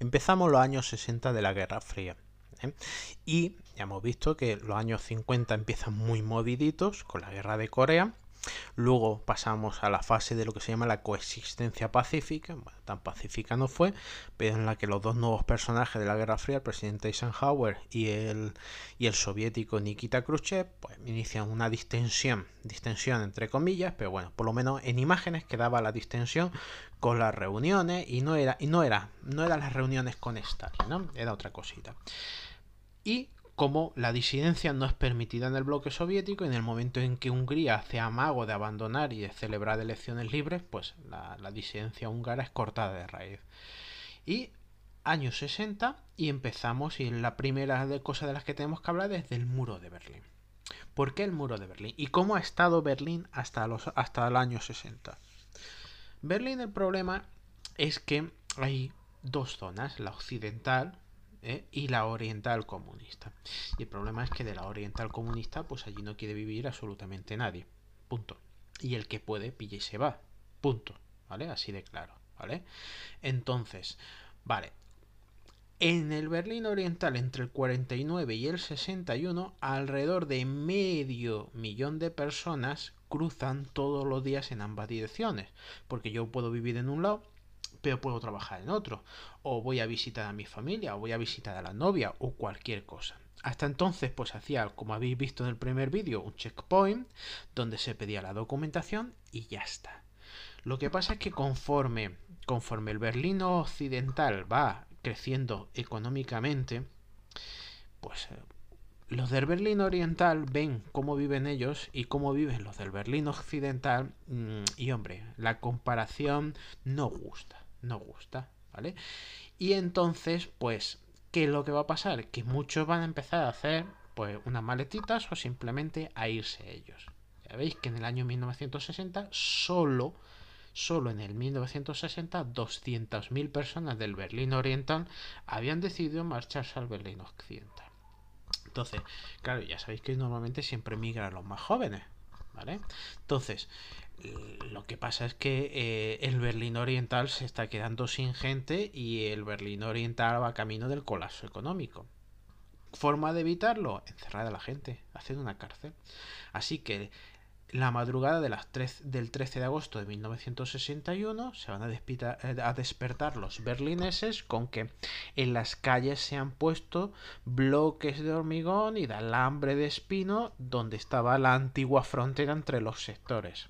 Empezamos los años 60 de la Guerra Fría. ¿eh? Y ya hemos visto que los años 50 empiezan muy moviditos con la guerra de Corea Luego pasamos a la fase de lo que se llama la coexistencia pacífica, tan pacífica no fue, pero en la que los dos nuevos personajes de la Guerra Fría, el presidente Eisenhower y el, y el soviético Nikita Khrushchev, pues inician una distensión, distensión entre comillas, pero bueno, por lo menos en imágenes quedaba la distensión con las reuniones y no era y no era no eran las reuniones con Stalin, ¿no? Era otra cosita. Y como la disidencia no es permitida en el bloque soviético y en el momento en que Hungría hace amago de abandonar y de celebrar elecciones libres, pues la, disidencia húngara es cortada de raíz. Y años 60 y empezamos y la primera de cosas de las que tenemos que hablar es del muro de Berlín. ¿Por qué el muro de Berlín? ¿Y cómo ha estado Berlín hasta, los, hasta el año 60? Berlín el problema es que hay dos zonas, la occidental, ¿eh? y la oriental comunista. Y el problema es que de la oriental comunista, pues allí no quiere vivir absolutamente nadie. Punto. Y el que puede, pilla y se va. Punto. ¿Vale? Así de claro. ¿Vale? Entonces, vale. En el Berlín Oriental, entre el 49 y el 61, alrededor de medio millón de personas cruzan todos los días en ambas direcciones. Porque yo puedo vivir en un lado pero puedo trabajar en otro, o voy a visitar a mi familia, o voy a visitar a la novia, o cualquier cosa. Hasta entonces, pues hacía, como habéis visto en el primer vídeo, un checkpoint donde se pedía la documentación y ya está. Lo que pasa es que conforme, conforme el Berlín Occidental va creciendo económicamente, pues eh, los del Berlín Oriental ven cómo viven ellos y cómo viven los del Berlín Occidental mm, y hombre, la comparación no gusta no gusta, ¿vale? Y entonces, pues, ¿qué es lo que va a pasar? Que muchos van a empezar a hacer, pues, unas maletitas o simplemente a irse ellos. Ya veis que en el año 1960 solo... Solo en el 1960 200.000 personas del Berlín Oriental habían decidido marcharse al Berlín Occidental. Entonces, claro, ya sabéis que normalmente siempre migran los más jóvenes, entonces, lo que pasa es que eh, el Berlín Oriental se está quedando sin gente y el Berlín Oriental va camino del colapso económico. ¿Forma de evitarlo? Encerrar a la gente, hacer una cárcel. Así que la madrugada del 13 de agosto de 1961 se van a, eh, a, despertar los berlineses con que en las calles se han puesto bloques de hormigón y de alambre de espino donde estaba la antigua frontera entre los sectores.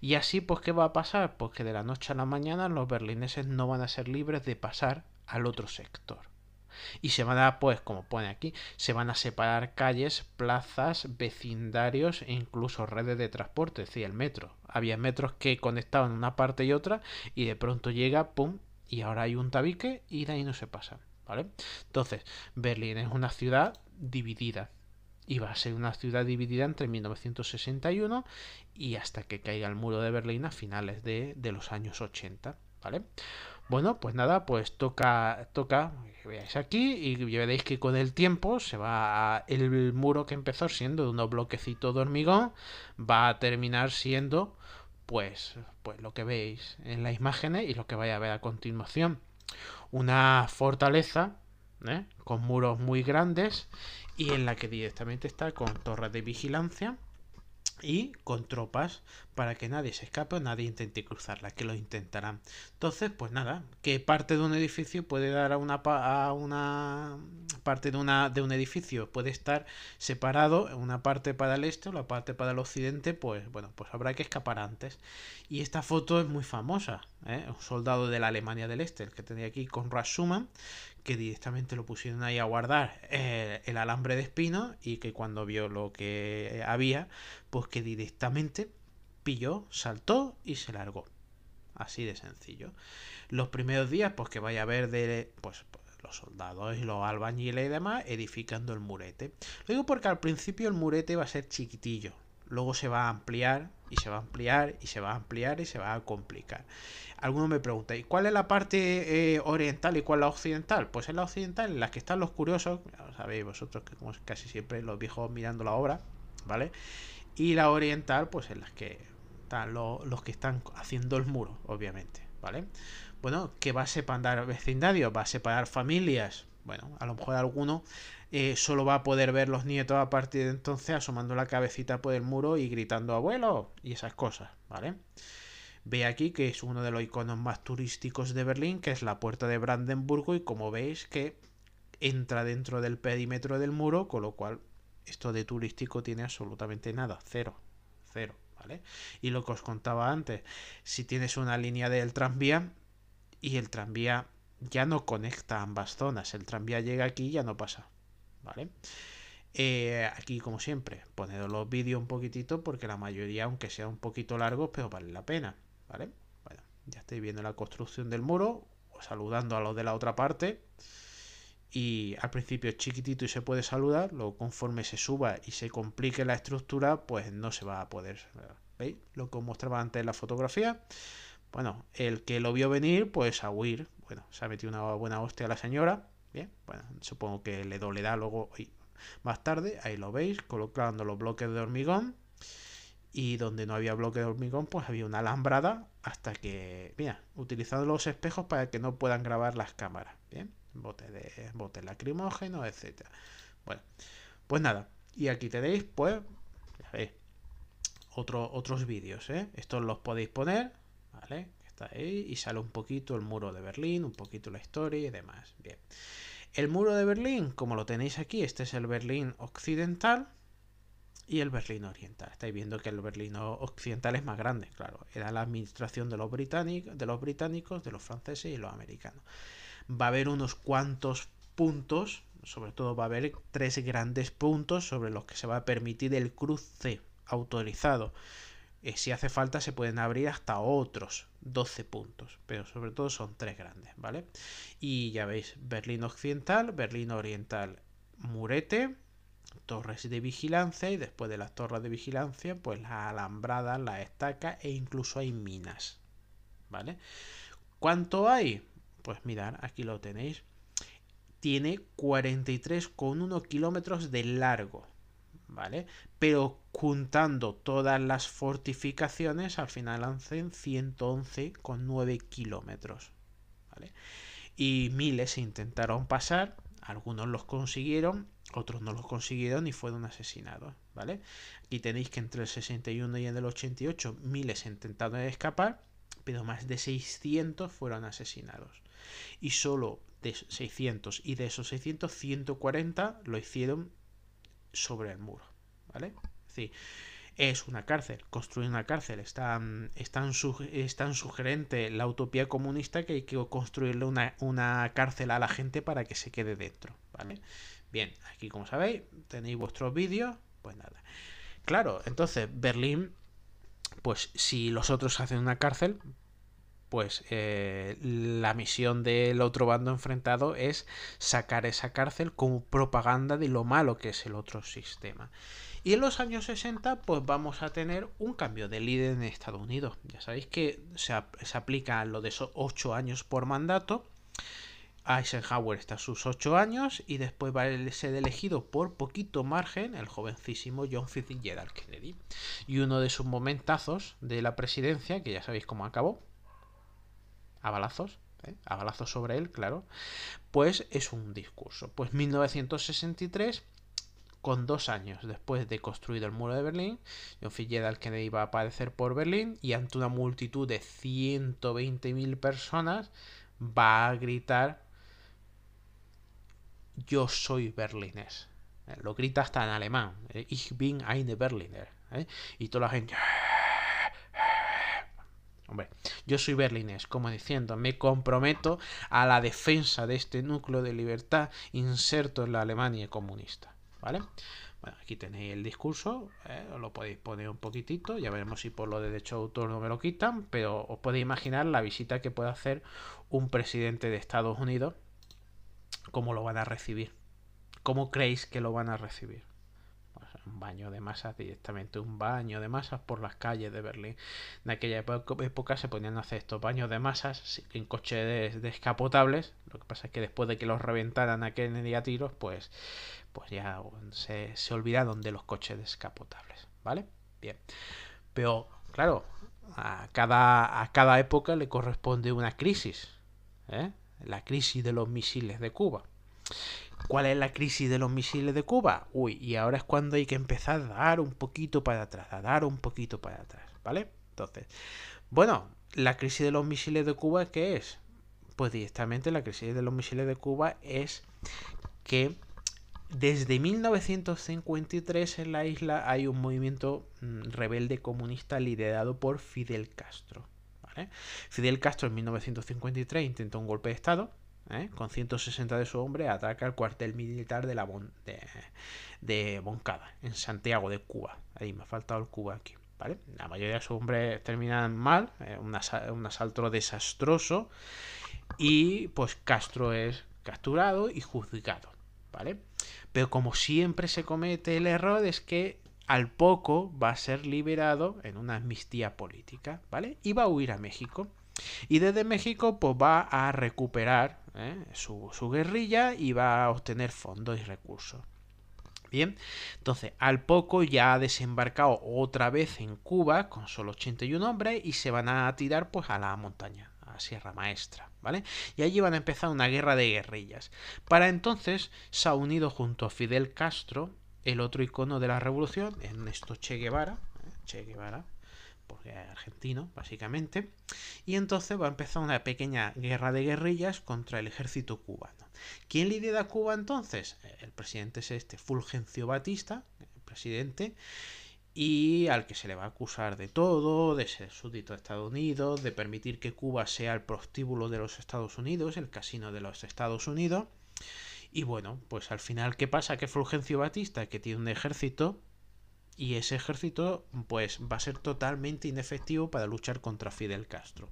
Y así, pues, ¿qué va a pasar? Pues que de la noche a la mañana los berlineses no van a ser libres de pasar al otro sector. Y se van a, pues, como pone aquí, se van a separar calles, plazas, vecindarios e incluso redes de transporte, es decir, el metro. Había metros que conectaban una parte y otra y de pronto llega, ¡pum! Y ahora hay un tabique y de ahí no se pasa, ¿vale? Entonces, Berlín es una ciudad dividida y va a ser una ciudad dividida entre 1961 y hasta que caiga el muro de Berlín a finales de, de los años 80, ¿vale? Bueno, pues nada, pues toca, toca, veáis aquí y veréis que con el tiempo se va el muro que empezó siendo de unos bloquecitos de hormigón va a terminar siendo pues pues lo que veis en las imágenes y lo que vais a ver a continuación una fortaleza ¿eh? con muros muy grandes y en la que directamente está con torres de vigilancia y con tropas para que nadie se escape o nadie intente cruzarla, que lo intentarán. Entonces, pues nada, que parte de un edificio puede dar a una, una parte de, una, de un edificio, puede estar separado, una parte para el este o la parte para el occidente, pues bueno, pues habrá que escapar antes. Y esta foto es muy famosa, ¿eh? un soldado de la Alemania del Este, el que tenía aquí con Rasuman que directamente lo pusieron ahí a guardar eh, el, alambre de espino y que cuando vio lo que eh, había, pues que directamente pilló, saltó y se largó. Así de sencillo. Los primeros días, pues que vaya a ver pues, los soldados y los albañiles y demás edificando el murete. Lo digo porque al principio el murete va a ser chiquitillo, luego se va a ampliar y se va a ampliar y se va a ampliar y se va a complicar. Algunos me pregunta, ¿y cuál es la parte eh, oriental y cuál la occidental? Pues es la occidental en la que están los curiosos, ya sabéis vosotros que como casi siempre los viejos mirando la obra, ¿vale? Y la oriental, pues en las que están los, los que están haciendo el muro, obviamente, ¿vale? Bueno, ¿qué va a separar vecindarios? ¿Va a separar familias? Bueno, a lo mejor alguno eh, solo va a poder ver los nietos a partir de entonces asomando la cabecita por el muro y gritando abuelo y esas cosas, ¿vale? Ve aquí que es uno de los iconos más turísticos de Berlín, que es la puerta de Brandenburgo y como veis que entra dentro del perímetro del muro, con lo cual esto de turístico tiene absolutamente nada, cero, cero, ¿vale? Y lo que os contaba antes, si tienes una línea del tranvía y el tranvía ya no conecta ambas zonas, el tranvía llega aquí y ya no pasa, eh, aquí, como siempre, poned los vídeos un poquitito porque la mayoría, aunque sea un poquito largo pero vale la pena, ¿vale? Bueno, ya estáis viendo la construcción del muro, saludando a los de la otra parte. Y al principio es chiquitito y se puede saludar, luego conforme se suba y se complique la estructura, pues no se va a poder. ¿Veis? Lo que os mostraba antes en la fotografía. Bueno, el que lo vio venir, pues a huir. Bueno, se ha metido una buena hostia a la señora supongo que le dolerá luego más tarde, ahí lo veis, colocando los bloques de hormigón. Y donde no había bloque de hormigón, pues había una alambrada hasta que, mira, utilizando los espejos para que no puedan grabar las cámaras. Bien, bote de bote lacrimógeno, etcétera. Bueno, pues nada, y aquí tenéis, pues, ya otros vídeos, ¿eh? Estos los podéis poner, ¿vale? y sale un poquito el muro de Berlín, un poquito la historia y demás. Bien. El muro de Berlín, como lo tenéis aquí, este es el Berlín occidental y el Berlín oriental. Estáis viendo que el Berlín occidental es más grande, claro. Era la administración de los británicos, de los, británicos, de los franceses y los americanos. Va a haber unos cuantos puntos, sobre todo va a haber tres grandes puntos sobre los que se va a permitir el cruce autorizado eh, si hace falta se pueden abrir hasta otros 12 puntos, pero sobre todo son tres grandes, ¿vale? Y ya veis, Berlín Occidental, Berlín Oriental, Murete, torres de vigilancia y después de las torres de vigilancia, pues las alambradas, las estacas e incluso hay minas, ¿vale? ¿Cuánto hay? Pues mirad, aquí lo tenéis. Tiene 43,1 kilómetros de largo, ¿vale? Pero juntando todas las fortificaciones, al final hacen 111,9 kilómetros, ¿vale? Y miles intentaron pasar, algunos los consiguieron, otros no los consiguieron y fueron asesinados, ¿vale? Aquí tenéis que entre el 61 y el 88 miles intentaron escapar, pero más de 600 fueron asesinados. Y solo de 600 y de esos 600, 140 lo hicieron sobre el muro, ¿vale? Es decir, es una cárcel, construir una cárcel, es tan, sugerente la utopía comunista que hay que construirle una, cárcel a la gente para que se quede dentro, ¿vale? Bien, aquí como sabéis, tenéis vuestros vídeos, pues nada. Claro, entonces Berlín, pues si los otros hacen una cárcel, pues eh, la misión del otro bando enfrentado es sacar esa cárcel como propaganda de lo malo que es el otro sistema. Y en los años 60 pues vamos a tener un cambio de líder en Estados Unidos. Ya sabéis que se, aplica lo de esos 8 años por mandato. Eisenhower está a sus 8 años y después va a ser elegido por poquito margen el jovencísimo John Fitzgerald Kennedy. Y uno de sus momentazos de la presidencia, que ya sabéis cómo acabó, a balazos, ¿eh? a balazos sobre él, claro, pues es un discurso. Pues 1963 con dos años después de construido el muro de Berlín, John al Kennedy va a aparecer por Berlín y ante una multitud de 120.000 personas va a gritar yo soy berlinés. Eh, lo grita hasta en alemán, eh, ich bin ein Berliner. Y toda la gente Hombre, yo soy berlinés, como diciendo, me comprometo a la defensa de este núcleo de libertad inserto en la Alemania comunista. ¿Vale? Bueno, aquí tenéis el discurso, ¿eh? os lo podéis poner un poquitito, ya veremos si por lo derechos de autor no me lo quitan, pero os podéis imaginar la visita que puede hacer un presidente de Estados Unidos, cómo lo van a recibir, cómo creéis que lo van a recibir un baño de masas directamente, un baño de masas por las calles de Berlín. En aquella época se ponían a hacer estos baños de masas en coches descapotables. Lo que pasa es que después de que los reventaran aquel día a tiros, pues, pues ya se, se olvidaron de los coches descapotables. ¿Vale? Bien. Pero, claro, a cada, a cada época le corresponde una crisis. ¿eh? La crisis de los misiles de Cuba. ¿Cuál es la crisis de los misiles de Cuba? Uy, y ahora es cuando hay que empezar a dar un poquito para atrás, a dar un poquito para atrás, ¿vale? Entonces, bueno, la crisis de los misiles de Cuba, ¿qué es? Pues directamente la crisis de los misiles de Cuba es que desde 1953 en la isla hay un movimiento mm, rebelde comunista liderado por Fidel Castro. ¿vale? Fidel Castro en 1953 intentó un golpe de Estado ¿eh? con 160 de su hombre, ataca el cuartel militar de la de, Boncada, en Santiago de Cuba. Ahí me ha faltado el Cuba aquí. ¿vale? La mayoría de sus hombres terminan mal, eh, un, asalto desastroso. Y pues Castro es capturado y juzgado. ¿Vale? Pero como siempre se comete el error es que al poco va a ser liberado en una amnistía política, ¿vale? Y va a huir a México. Y desde México pues va a recuperar ¿eh? su, guerrilla y va a obtener fondos y recursos. Bien, entonces al poco ya ha desembarcado otra vez en Cuba con solo 81 hombres y se van a tirar pues a la montaña, a Sierra Maestra, ¿vale? Y allí van a empezar una guerra de guerrillas. Para entonces se ha unido junto a Fidel Castro, el otro icono de la revolución, Ernesto Che Guevara, ¿eh? Che Guevara, porque es argentino, básicamente, y entonces va a empezar una pequeña guerra de guerrillas contra el ejército cubano. ¿Quién lidera Cuba entonces? El presidente es este, Fulgencio Batista, presidente, y al que se le va a acusar de todo, de ser súbdito de Estados Unidos, de permitir que Cuba sea el prostíbulo de los Estados Unidos, el casino de los Estados Unidos. Y bueno, pues al final, ¿qué pasa? Que Fulgencio Batista, que tiene un ejército, y ese ejército pues va a ser totalmente inefectivo para luchar contra Fidel Castro.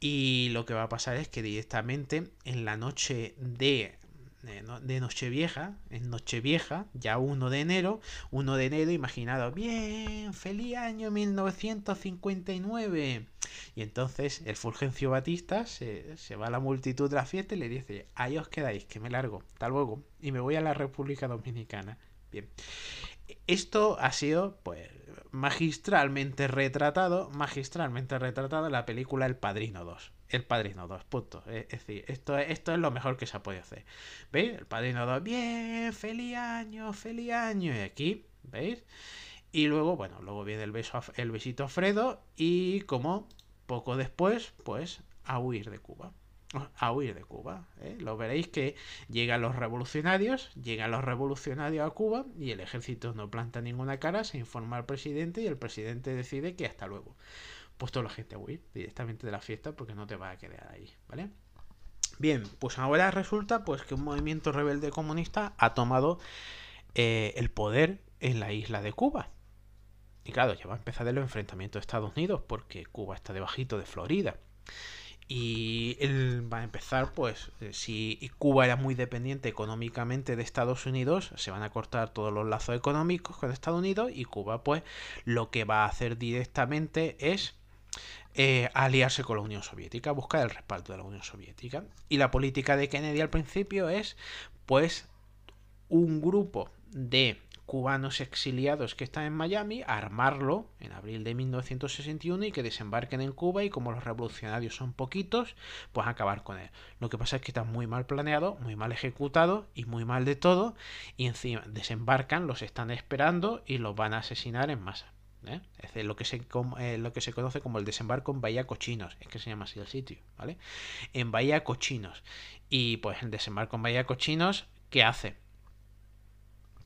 Y lo que va a pasar es que directamente en la noche de de Nochevieja, en Nochevieja, ya 1 de enero, 1 de enero, imaginado bien, feliz año 1959. Y entonces el Fulgencio Batista se, se, va a la multitud de la fiesta y le dice, ahí os quedáis, que me largo, hasta luego, y me voy a la República Dominicana. Bien, esto ha sido, pues, magistralmente retratado, magistralmente retratado en la película El Padrino 2. El Padrino 2, punto. Es decir, esto, esto es lo mejor que se ha podido hacer. ¿Veis? El Padrino 2, bien, feliz año, feliz año. Y aquí, ¿veis? Y luego, bueno, luego viene el, beso, el besito a Fredo y como poco después, pues, a huir de Cuba a ah, huir de Cuba. ¿eh? Lo veréis que llegan los revolucionarios, llegan los revolucionarios a Cuba y el ejército no planta ninguna cara, se informa al presidente y el presidente decide que hasta luego. Pues toda la gente a huir directamente de la fiesta porque no te va a quedar ahí, ¿vale? Bien, pues ahora resulta pues que un movimiento rebelde comunista ha tomado eh, el poder en la isla de Cuba. Y claro, ya va a empezar el enfrentamiento de Estados Unidos porque Cuba está debajito de Florida. Y él, va a empezar, pues, eh, si Cuba era muy dependiente económicamente de Estados Unidos, se van a cortar todos los lazos económicos con Estados Unidos y Cuba, pues, lo que va a hacer directamente es eh, aliarse con la Unión Soviética, buscar el respaldo de la Unión Soviética. Y la política de Kennedy al principio es, pues, un grupo de cubanos exiliados que están en Miami armarlo en abril de 1961 y que desembarquen en Cuba y como los revolucionarios son poquitos, pues acabar con él. Lo que pasa es que está muy mal planeado, muy mal ejecutado y muy mal de todo y encima desembarcan, los están esperando y los van a asesinar en masa. ¿eh? Es lo que, se, eh, lo que se conoce como el desembarco en Bahía Cochinos, es que se llama así el sitio, ¿vale? En Bahía Cochinos. Y pues el desembarco en Bahía Cochinos, ¿qué hace?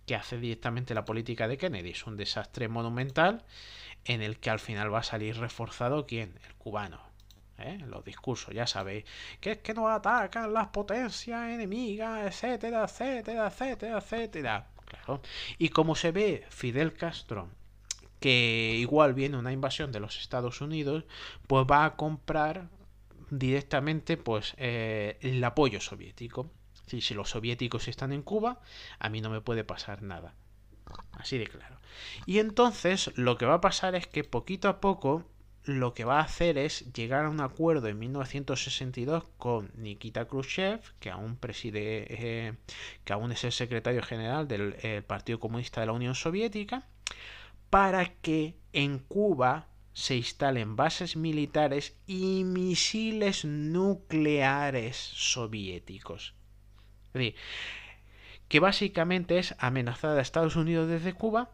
que hace directamente la política de Kennedy. Es un desastre monumental en el que al final va a salir reforzado quién? El cubano. ¿eh? los discursos, ya sabéis, que es que nos atacan las potencias enemigas, etcétera, etcétera, etcétera, etcétera. Y como se ve Fidel Castro, que igual viene una invasión de los Estados Unidos, pues va a comprar directamente pues eh, el apoyo soviético. Si, los soviéticos están en Cuba, a mí no me puede pasar nada. Así de claro. Y entonces lo que va a pasar es que poquito a poco lo que va a hacer es llegar a un acuerdo en 1962 con Nikita Khrushchev, que aún preside, eh, que aún es el secretario general del eh, Partido Comunista de la Unión Soviética, para que en Cuba se instalen bases militares y misiles nucleares soviéticos. Es decir, que básicamente es amenazar a Estados Unidos desde Cuba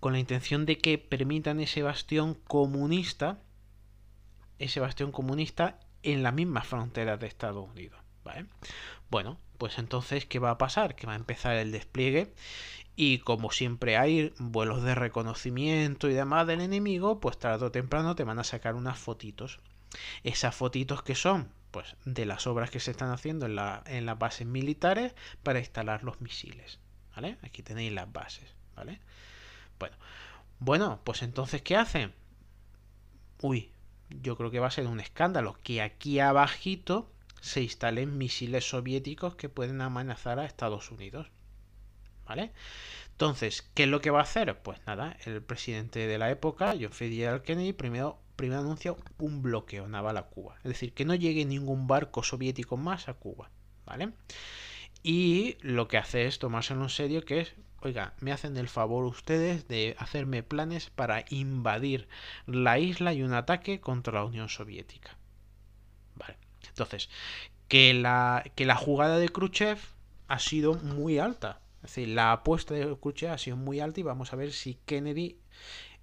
con la intención de que permitan ese bastión comunista, ese bastión comunista en la misma frontera de Estados Unidos. Bueno, pues entonces, ¿qué va a pasar? Que va a empezar el despliegue y como siempre hay vuelos de reconocimiento y demás del enemigo, pues tarde o temprano te van a sacar unas fotitos. Esas fotitos que son pues, de las obras que se están haciendo en, las bases militares para instalar los misiles. ¿Vale? Aquí tenéis las bases, ¿vale? Bueno, bueno, pues entonces, ¿qué hacen? Uy, yo creo que va a ser un escándalo que aquí abajito se instalen misiles soviéticos que pueden amenazar a Estados Unidos. ¿Vale? Entonces, ¿qué es lo que va a hacer? Pues nada, el presidente de la época, John F. Kennedy, primero primero anuncio, un bloqueo naval a Cuba. Es decir, que no llegue ningún barco soviético más a Cuba. ¿Vale? Y lo que hace es tomárselo en serio, que es, oiga, me hacen el favor ustedes de hacerme planes para invadir la isla y un ataque contra la Unión Soviética. Vale. Entonces, que la, que la jugada de Khrushchev ha sido muy alta. Es decir, la apuesta de Khrushchev ha sido muy alta y vamos a ver si Kennedy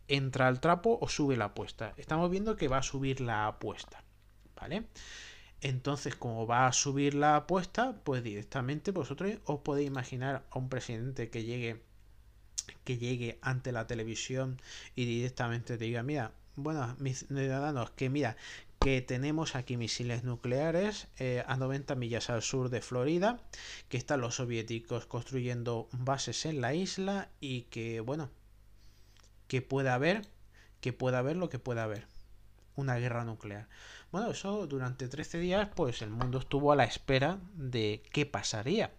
entra al trapo o sube la apuesta. Estamos viendo que va a subir la apuesta, ¿vale? Entonces, como va a subir la apuesta, pues directamente vosotros os podéis imaginar a un presidente que llegue que llegue ante la televisión y directamente te diga, mira, bueno, mis ciudadanos, que mira, que tenemos aquí misiles nucleares eh, a 90 millas al sur de Florida, que están los soviéticos construyendo bases en la isla y que, bueno, que pueda haber, que pueda haber lo que pueda haber. Una guerra nuclear. Bueno, eso durante 13 días, pues el mundo estuvo a la espera de qué pasaría.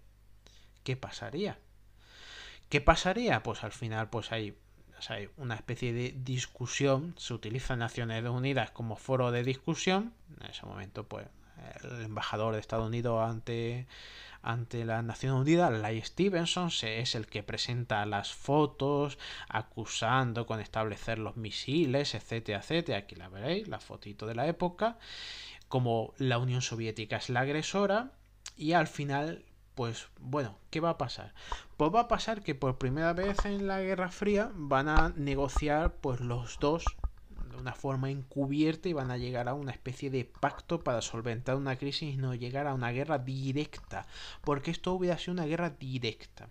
¿Qué pasaría? ¿Qué pasaría? Pues al final, pues hay, hay una especie de discusión. Se utiliza Naciones Unidas como foro de discusión. En ese momento, pues el embajador de Estados Unidos ante, la nación unida la Lai Stevenson, es el que presenta las fotos acusando con establecer los misiles, etcétera, etcétera. Aquí la veréis, la fotito de la época, como la Unión Soviética es la agresora y al final... Pues bueno, ¿qué va a pasar? Pues va a pasar que por primera vez en la Guerra Fría van a negociar pues los dos de una forma encubierta y van a llegar a una especie de pacto para solventar una crisis y no llegar a una guerra directa, porque esto hubiera sido una guerra directa.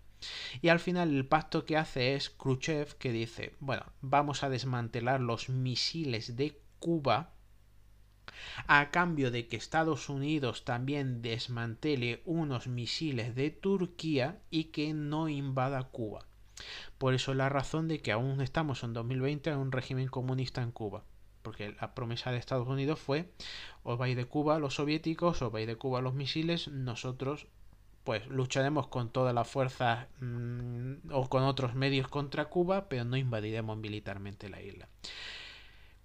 Y al final el pacto que hace es Khrushchev que dice, bueno, vamos a desmantelar los misiles de Cuba a cambio de que Estados Unidos también desmantele unos misiles de Turquía y que no invada Cuba. Por eso la razón de que aún estamos en 2020 en un régimen comunista en Cuba. Porque la promesa de Estados Unidos fue, os vais de Cuba los soviéticos, os vais de Cuba los misiles, nosotros pues lucharemos con todas las fuerzas mm, o con otros medios contra Cuba, pero no invadiremos militarmente la isla.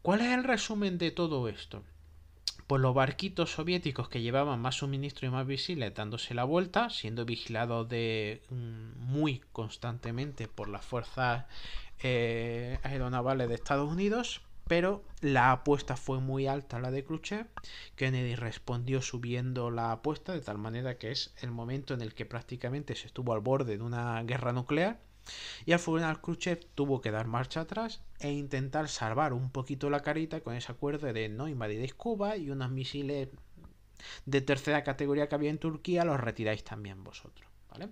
¿Cuál es el resumen de todo esto? Por pues los barquitos soviéticos que llevaban más suministro y más visiles dándose la vuelta, siendo vigilados de mm, muy constantemente por las fuerzas eh, aeronavales de Estados Unidos, pero la apuesta fue muy alta la de Khrushchev. Kennedy respondió subiendo la apuesta de tal manera que es el momento en el que prácticamente se estuvo al borde de una guerra nuclear y al final Khrushchev tuvo que dar marcha atrás e intentar salvar un poquito la carita con ese acuerdo de no invadiréis Cuba y unos misiles de tercera categoría que había en Turquía los retiráis también vosotros. ¿Vale?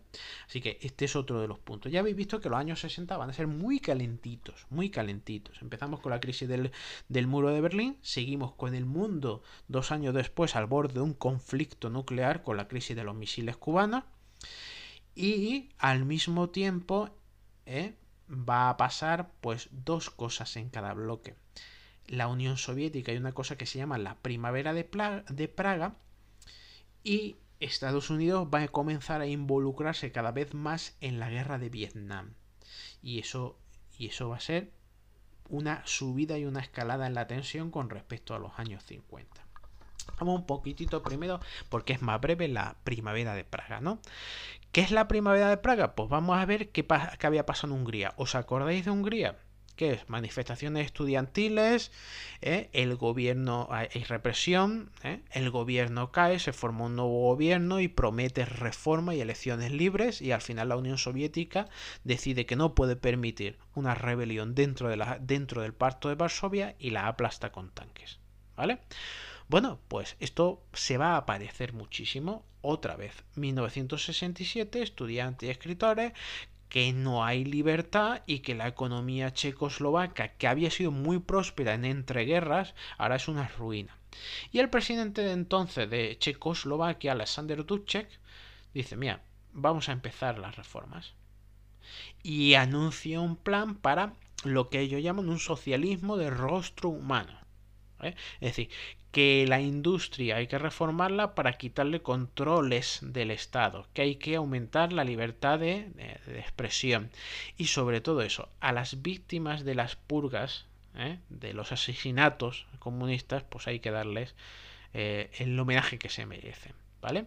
Así que este es otro de los puntos. Ya habéis visto que los años 60 van a ser muy calentitos, muy calentitos. Empezamos con la crisis del, del, muro de Berlín, seguimos con el mundo dos años después al borde de un conflicto nuclear con la crisis de los misiles cubanos y al mismo tiempo ¿eh? va a pasar pues dos cosas en cada bloque. La Unión Soviética y una cosa que se llama la Primavera de, de Praga y Estados Unidos va a comenzar a involucrarse cada vez más en la guerra de Vietnam. Y eso, y eso va a ser una subida y una escalada en la tensión con respecto a los años 50. Vamos un poquitito primero porque es más breve la primavera de Praga, ¿no? ¿Qué es la primavera de Praga? Pues vamos a ver qué, había pasado en Hungría. ¿Os acordáis de Hungría? ¿Qué es? Manifestaciones estudiantiles, ¿eh? el gobierno hay represión, ¿eh? el gobierno cae, se forma un nuevo gobierno y promete reforma y elecciones libres y al final la Unión Soviética decide que no puede permitir una rebelión dentro, del parto de Varsovia y la aplasta con tanques. ¿Vale? Bueno, pues esto se va a aparecer muchísimo otra vez. 1967, estudiantes y escritores que no hay libertad y que la economía checoslovaca, que había sido muy próspera en entreguerras, ahora es una ruina. Y el presidente de entonces de Checoslovaquia, Alexander Dubček, dice, mira, vamos a empezar las reformas. Y anuncia un plan para lo que ellos llaman un socialismo de rostro humano. ¿eh? Es decir, que la industria hay que reformarla para quitarle controles del Estado, que hay que aumentar la libertad de, expresión y sobre todo eso, a las víctimas de las purgas, ¿eh? de los asesinatos comunistas, pues hay que darles eh, el homenaje que se merecen, ¿vale?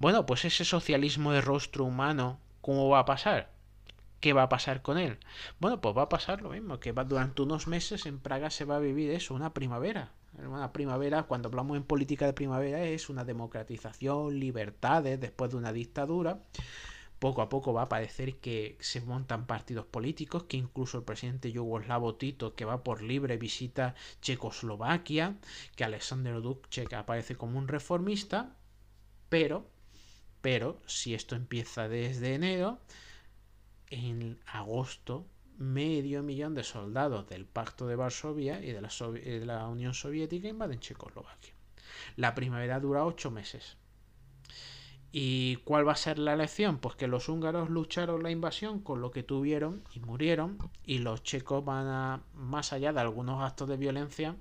Bueno, pues ese socialismo de rostro humano, ¿cómo va a pasar? ¿Qué va a pasar con él? Bueno, pues va a pasar lo mismo, que va, durante unos meses en Praga se va a vivir eso, una primavera, primavera, cuando hablamos en política de primavera, es una democratización, libertades después de una dictadura. Poco a poco va a parecer que se montan partidos políticos, que incluso el presidente yugoslavo Tito, que va por libre visita Checoslovaquia, que Alexander Dubček aparece como un reformista, pero, pero, si esto empieza desde enero, en agosto medio millón de soldados del Pacto de Varsovia y de la, Unión Soviética invaden Checoslovaquia. La primavera dura ocho meses. ¿Y cuál va a ser la lección? Pues que los húngaros lucharon la invasión con lo que tuvieron y murieron, y los checos van a, más allá de algunos actos de violencia,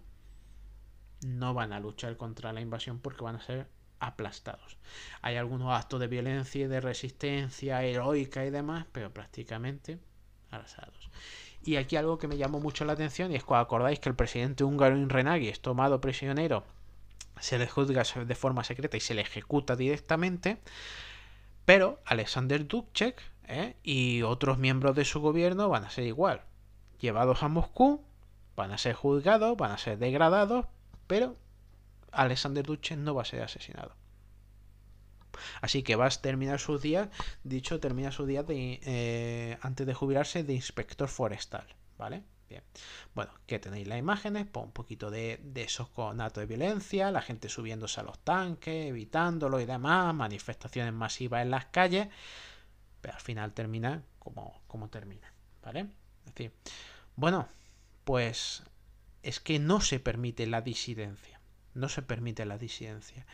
no van a luchar contra la invasión porque van a ser aplastados. Hay algunos actos de violencia y de resistencia heroica y demás, pero prácticamente y aquí algo que me llamó mucho la atención y es cuando acordáis que el presidente húngaro Inrenagui es tomado prisionero, se le juzga de forma secreta y se le ejecuta directamente, pero Alexander Dubček ¿eh? y otros miembros de su gobierno van a ser igual, llevados a Moscú, van a ser juzgados, van a ser degradados, pero Alexander Dubček no va a ser asesinado. Así que vas a terminar su día, dicho, termina su día de, eh, antes de jubilarse de inspector forestal, ¿vale? Bien. Bueno, que tenéis las imágenes, pues un poquito de, de esos conatos de violencia, la gente subiéndose a los tanques, evitándolo y demás, manifestaciones masivas en las calles, pero al final termina como, como termina, ¿vale? Es decir, bueno, pues es que no se permite la disidencia, no se permite la disidencia.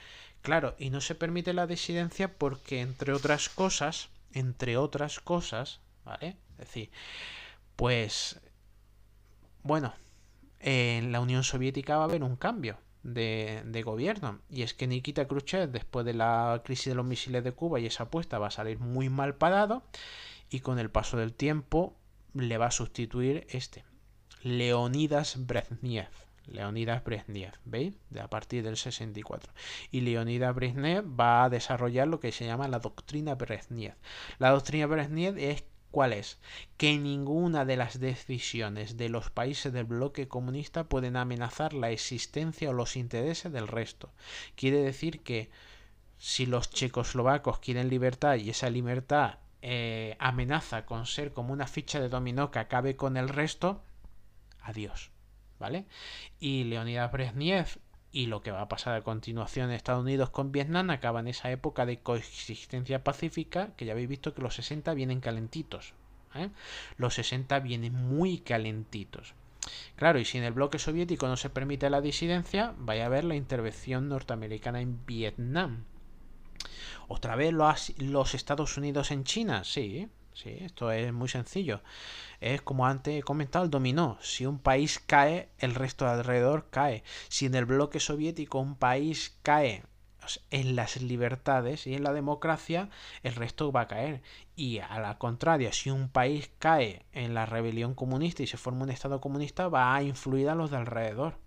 Claro, y no se permite la disidencia porque, entre otras cosas, entre otras cosas, ¿vale? Es decir, pues, bueno, en la Unión Soviética va a haber un cambio de, de, gobierno. Y es que Nikita Khrushchev, después de la crisis de los misiles de Cuba y esa apuesta, va a salir muy mal parado y con el paso del tiempo le va a sustituir este, Leonidas Brezhnev. Leonidas Brezhnev, ¿veis? a partir del 64. Y Leonidas Brezhnev va a desarrollar lo que se llama la doctrina Brezhnev. La doctrina Brezhnev es ¿Cuál es? Que ninguna de las decisiones de los países del bloque comunista pueden amenazar la existencia o los intereses del resto. Quiere decir que si los checoslovacos quieren libertad y esa libertad eh, amenaza con ser como una ficha de dominó que acabe con el resto, adiós. ¿vale? Y Leonidas Brezhnev y lo que va a pasar a continuación en Estados Unidos con Vietnam acaba en esa época de coexistencia pacífica que ya habéis visto que los 60 vienen calentitos. ¿eh? Los 60 vienen muy calentitos. Claro, y si en el bloque soviético no se permite la disidencia, vaya a haber la intervención norteamericana en Vietnam. Otra vez los, los Estados Unidos en China, sí. Sí, esto es muy sencillo. Es como antes he comentado, el dominó. Si un país cae, el resto de alrededor cae. Si en el bloque soviético un país cae en las libertades y en la democracia, el resto va a caer. Y a la contraria, si un país cae en la rebelión comunista y se forma un Estado comunista, va a influir a los de alrededor.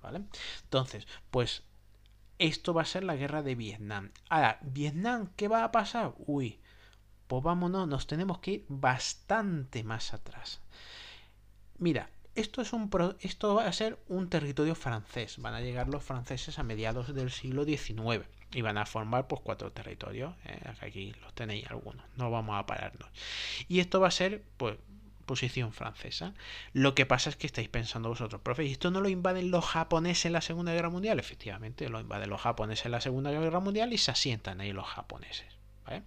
¿Vale? Entonces, pues esto va a ser la guerra de Vietnam. Ahora, ¿Vietnam qué va a pasar? Uy, pues vámonos, nos tenemos que ir bastante más atrás. Mira, esto, es un esto va a ser un territorio francés. Van a llegar los franceses a mediados del siglo XIX y van a formar pues, cuatro territorios. ¿eh? Aquí los tenéis algunos, no vamos a pararnos. Y esto va a ser pues, posición francesa. Lo que pasa es que estáis pensando vosotros, profe, ¿y esto no lo invaden los japoneses en la Segunda Guerra Mundial? Efectivamente, lo invaden los japoneses en la Segunda Guerra Mundial y se asientan ahí los japoneses. ¿vale?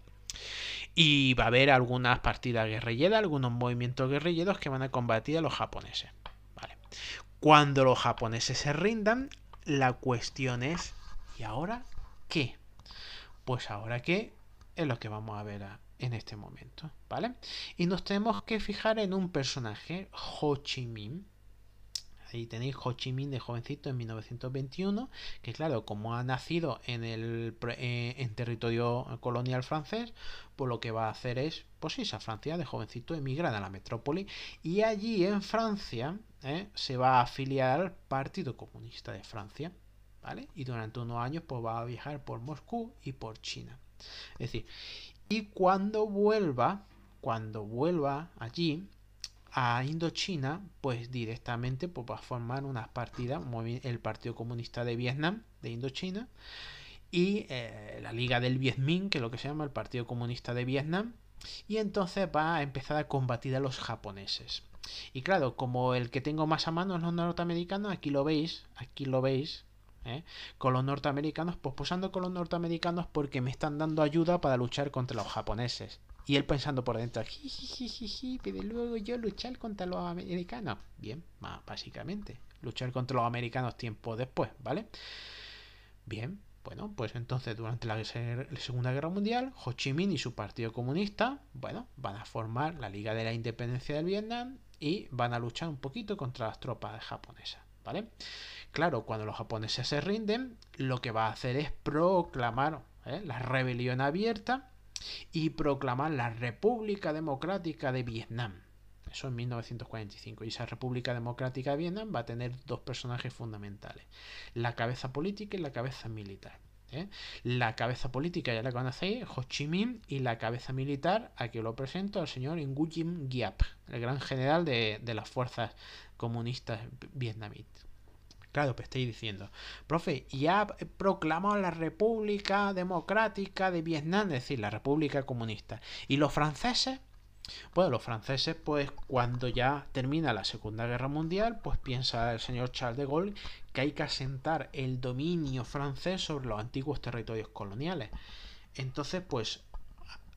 Y va a haber algunas partidas guerrilleras, algunos movimientos guerrilleros que van a combatir a los japoneses. Cuando los japoneses se rindan, la cuestión es, ¿y ahora qué? Pues ahora qué es lo que vamos a ver en este momento, ¿vale? Y nos tenemos que fijar en un personaje, Ho Chi Minh, Ahí tenéis Ho Chi Minh de jovencito en 1921, que claro, como ha nacido en, el, eh, territorio colonial francés, pues lo que va a hacer es, pues sí, a Francia de jovencito, emigrar a la metrópoli y allí en Francia eh, se va a afiliar al Partido Comunista de Francia, ¿vale? Y durante unos años pues va a viajar por Moscú y por China. Es decir, y cuando vuelva, cuando vuelva allí, a Indochina, pues directamente pues, va a formar unas partidas, el Partido Comunista de Vietnam, de Indochina, y eh, la Liga del Viet Minh, que es lo que se llama el Partido Comunista de Vietnam, y entonces va a empezar a combatir a los japoneses. Y claro, como el que tengo más a mano es los norteamericanos, aquí lo veis, aquí lo veis, ¿eh? con los norteamericanos, pues posando con los norteamericanos porque me están dando ayuda para luchar contra los japoneses. Y él pensando por dentro, jijijiji, pide luego yo luchar contra los americanos. Bien, básicamente. Luchar contra los americanos tiempo después, ¿vale? Bien, bueno, pues entonces durante la, Segunda Guerra Mundial, Ho Chi Minh y su Partido Comunista, bueno, van a formar la Liga de la Independencia del Vietnam y van a luchar un poquito contra las tropas japonesas, ¿vale? Claro, cuando los japoneses se rinden, lo que va a hacer es proclamar ¿eh? la rebelión abierta y proclamar la República Democrática de Vietnam. Eso en 1945. Y esa República Democrática de Vietnam va a tener dos personajes fundamentales. La cabeza política y la cabeza militar. ¿eh? La cabeza política ya la conocéis, Ho Chi Minh, y la cabeza militar, a os lo presento, al señor Nguyen Giap, el gran general de las fuerzas comunistas vietnamitas. Claro, pues estáis diciendo, profe, Ya ha proclamado la República Democrática de Vietnam, es decir, la República Comunista. ¿Y los franceses? Bueno, los franceses, pues cuando ya termina la Segunda Guerra Mundial, pues piensa el señor Charles de Gaulle que hay que asentar el dominio francés sobre los antiguos territorios coloniales. Entonces, pues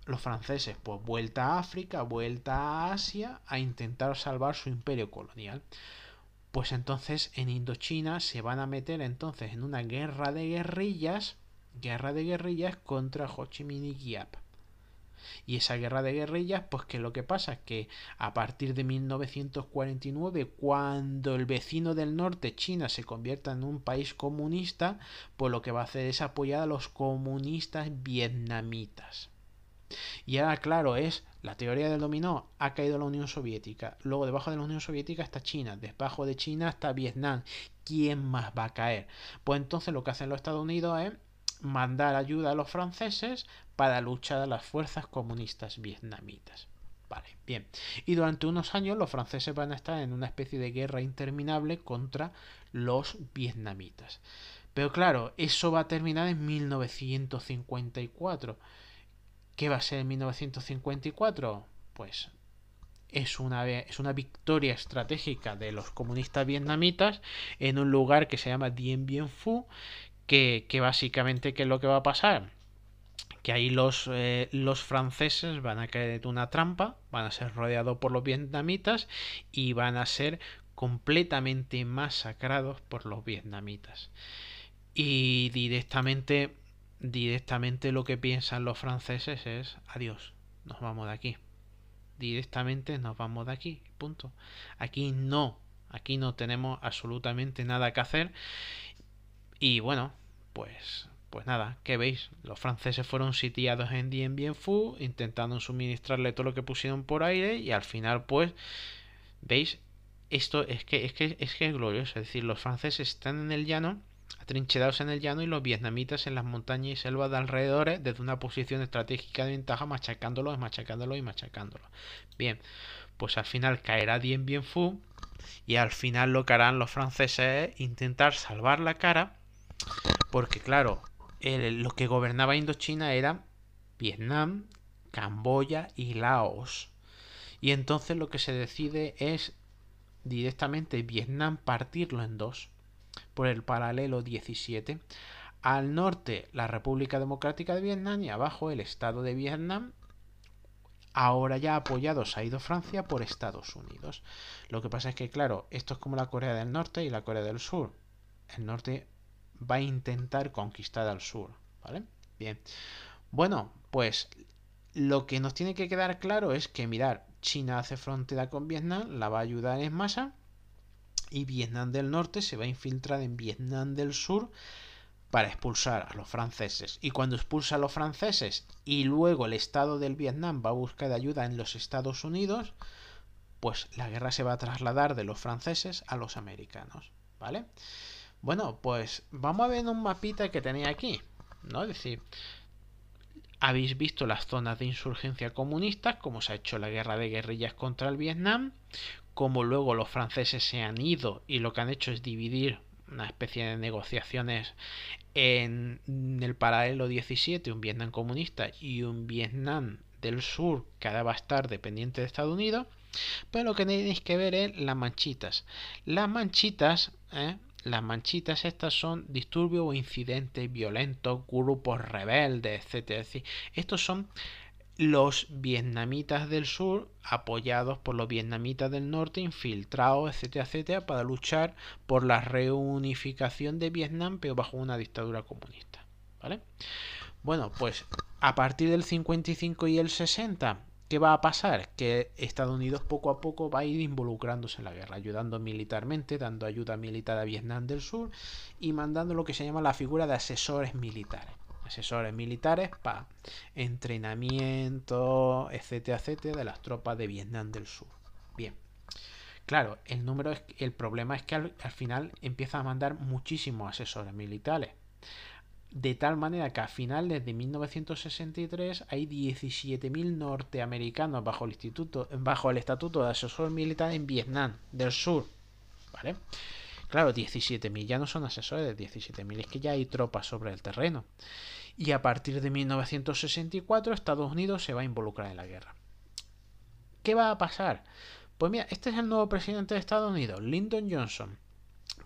los franceses, pues vuelta a África, vuelta a Asia, a intentar salvar su imperio colonial pues entonces en Indochina se van a meter entonces en una guerra de guerrillas, guerra de guerrillas contra Ho Chi Minh y Y esa guerra de guerrillas, pues que lo que pasa es que a partir de 1949, cuando el vecino del norte, China, se convierta en un país comunista, pues lo que va a hacer es apoyar a los comunistas vietnamitas. Y ahora, claro, es la teoría del dominó, ha caído la Unión Soviética, luego debajo de la Unión Soviética está China, debajo de China está Vietnam, ¿quién más va a caer? Pues entonces lo que hacen los Estados Unidos es mandar ayuda a los franceses para luchar a las fuerzas comunistas vietnamitas. Vale, bien. Y durante unos años los franceses van a estar en una especie de guerra interminable contra los vietnamitas. Pero claro, eso va a terminar en 1954. ¿Qué va a ser en 1954? Pues es una, es una victoria estratégica de los comunistas vietnamitas en un lugar que se llama Dien Bien Phu, que, básicamente ¿qué es lo que va a pasar? que ahí los, eh, los, franceses van a caer en una trampa, van a ser rodeados por los vietnamitas y van a ser completamente masacrados por los vietnamitas. Y directamente directamente lo que piensan los franceses es adiós, nos vamos de aquí. Directamente nos vamos de aquí, punto. Aquí no, aquí no tenemos absolutamente nada que hacer. Y bueno, pues pues nada, ¿qué veis? Los franceses fueron sitiados en Dien Bien Phu, intentando suministrarle todo lo que pusieron por aire y al final pues veis esto es que es que es que es glorioso, es decir, los franceses están en el llano atrincherados en el llano y los vietnamitas en las montañas y selvas de alrededores desde una posición estratégica de ventaja, machacándolos, machacándolos y machacándolos. Bien, pues al final caerá Dien Bien Phu y al final lo que harán los franceses es intentar salvar la cara, porque claro, lo que gobernaba Indochina eran Vietnam, Camboya y Laos. Y entonces lo que se decide es directamente Vietnam partirlo en dos por el paralelo 17. Al norte, la República Democrática de Vietnam y abajo el Estado de Vietnam ahora ya apoyados ha ido Francia por Estados Unidos. Lo que pasa es que, claro, esto es como la Corea del Norte y la Corea del Sur. El norte va a intentar conquistar al sur, ¿vale? Bien. Bueno, pues lo que nos tiene que quedar claro es que, mirar, China hace frontera con Vietnam, la va a ayudar en masa y Vietnam del Norte se va a infiltrar en Vietnam del Sur para expulsar a los franceses. Y cuando expulsa a los franceses y luego el Estado del Vietnam va a buscar ayuda en los Estados Unidos, pues la guerra se va a trasladar de los franceses a los americanos. ¿Vale? Bueno, pues vamos a ver un mapita que tenía aquí. ¿No? Es decir, habéis visto las zonas de insurgencia comunista, como se ha hecho la guerra de guerrillas contra el Vietnam, cómo luego los franceses se han ido y lo que han hecho es dividir una especie de negociaciones en el paralelo 17, un Vietnam comunista y un Vietnam del sur que ahora va a estar dependiente de Estados Unidos. Pero lo que tenéis que ver es las manchitas. Las manchitas, ¿eh? las manchitas estas son disturbios o incidentes violentos, grupos rebeldes, etc. estos son los vietnamitas del sur, apoyados por los vietnamitas del norte, infiltrados, etcétera, etcétera, para luchar por la reunificación de Vietnam, pero bajo una dictadura comunista. ¿Vale? Bueno, pues a partir del 55 y el 60, ¿qué va a pasar? Que Estados Unidos poco a poco va a ir involucrándose en la guerra, ayudando militarmente, dando ayuda militar a Vietnam del Sur y mandando lo que se llama la figura de asesores militares asesores militares para entrenamiento, etcétera, etcétera, de las tropas de Vietnam del Sur. Bien. Claro, el número es, el problema es que al, final empieza a mandar muchísimos asesores militares. De tal manera que al final desde 1963 hay 17.000 norteamericanos bajo el, instituto, bajo el estatuto de asesor militar en Vietnam del Sur. ¿Vale? Claro, 17.000 ya no son asesores, de 17.000 es que ya hay tropas sobre el terreno. Y a partir de 1964 Estados Unidos se va a involucrar en la guerra. ¿Qué va a pasar? Pues mira, este es el nuevo presidente de Estados Unidos, Lyndon Johnson.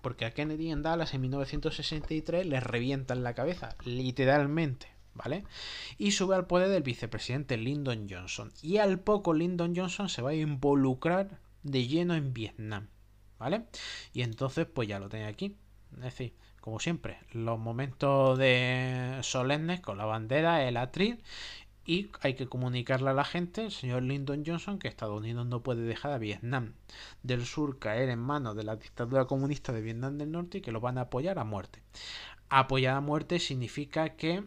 Porque a Kennedy en Dallas en 1963 le revientan la cabeza, literalmente. ¿Vale? Y sube al poder el vicepresidente Lyndon Johnson. Y al poco Lyndon Johnson se va a involucrar de lleno en Vietnam. ¿vale? Y entonces pues ya lo tenía aquí. Es decir, como siempre, los momentos de solemnes con la bandera, el atril y hay que comunicarle a la gente, el señor Lyndon Johnson, que Estados Unidos no puede dejar a Vietnam del sur caer en manos de la dictadura comunista de Vietnam del Norte y que lo van a apoyar a muerte. Apoyar a muerte significa que